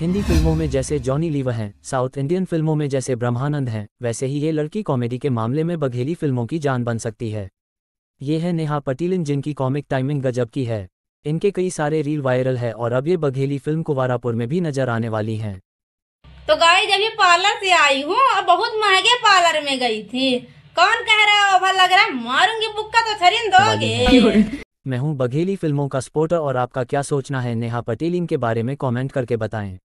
हिंदी फिल्मों में जैसे जॉनी लीव हैं साउथ इंडियन फिल्मों में जैसे ब्रह्मानंद हैं वैसे ही ये लड़की कॉमेडी के मामले में बघेली फिल्मों की जान बन सकती है ये है नेहा पटीलिन जिनकी कॉमिक टाइमिंग गजब की है इनके कई सारे रील वायरल है और अब ये बघेली फिल्म कुवारापुर में भी नजर आने वाली है तो गाय जब ये पार्लर से आई हूँ और बहुत महंगे पार्लर में गई थी कौन कह रहा है लग रहा है मारूंगी बुक्का तो छरिन दोगे मैं हूँ बघेली फिल्मों का सपोर्टर और आपका क्या सोचना है नेहा पटेल इनके बारे में कमेंट करके बताएं